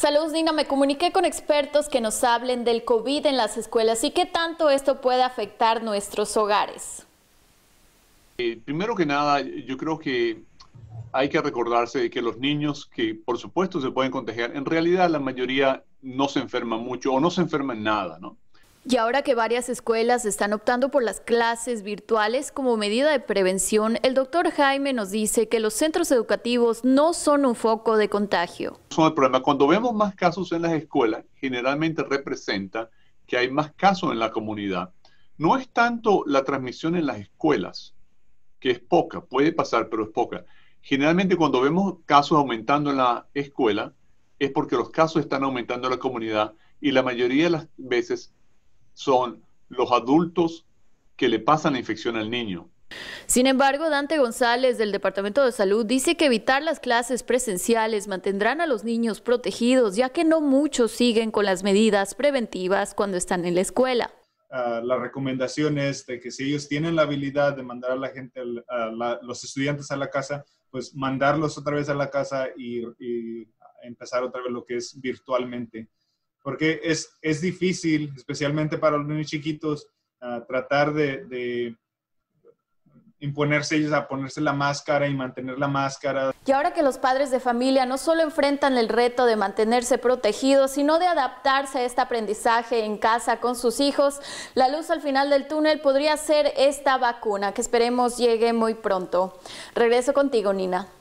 Salud Nina, me comuniqué con expertos que nos hablen del COVID en las escuelas y qué tanto esto puede afectar nuestros hogares. Eh, primero que nada, yo creo que hay que recordarse de que los niños que por supuesto se pueden contagiar, en realidad la mayoría no se enferman mucho o no se enferman nada, ¿no? Y ahora que varias escuelas están optando por las clases virtuales como medida de prevención, el doctor Jaime nos dice que los centros educativos no son un foco de contagio. Son el problema. Cuando vemos más casos en las escuelas, generalmente representa que hay más casos en la comunidad. No es tanto la transmisión en las escuelas, que es poca, puede pasar, pero es poca. Generalmente cuando vemos casos aumentando en la escuela, es porque los casos están aumentando en la comunidad y la mayoría de las veces son los adultos que le pasan la infección al niño. Sin embargo, Dante González del Departamento de Salud dice que evitar las clases presenciales mantendrán a los niños protegidos, ya que no muchos siguen con las medidas preventivas cuando están en la escuela. Ah, la recomendación es que si ellos tienen la habilidad de mandar a la gente, a los estudiantes a la casa, pues mandarlos otra vez a la casa y empezar otra vez lo que es virtualmente porque es, es difícil, especialmente para los niños chiquitos, ah, tratar de, de imponerse ellos a ponerse la máscara y mantener la máscara. Y ahora que los padres de familia no solo enfrentan el reto de mantenerse protegidos, sino de adaptarse a este aprendizaje en casa con sus hijos, la luz al final del túnel podría ser esta vacuna que esperemos llegue muy pronto. Regreso contigo, Nina.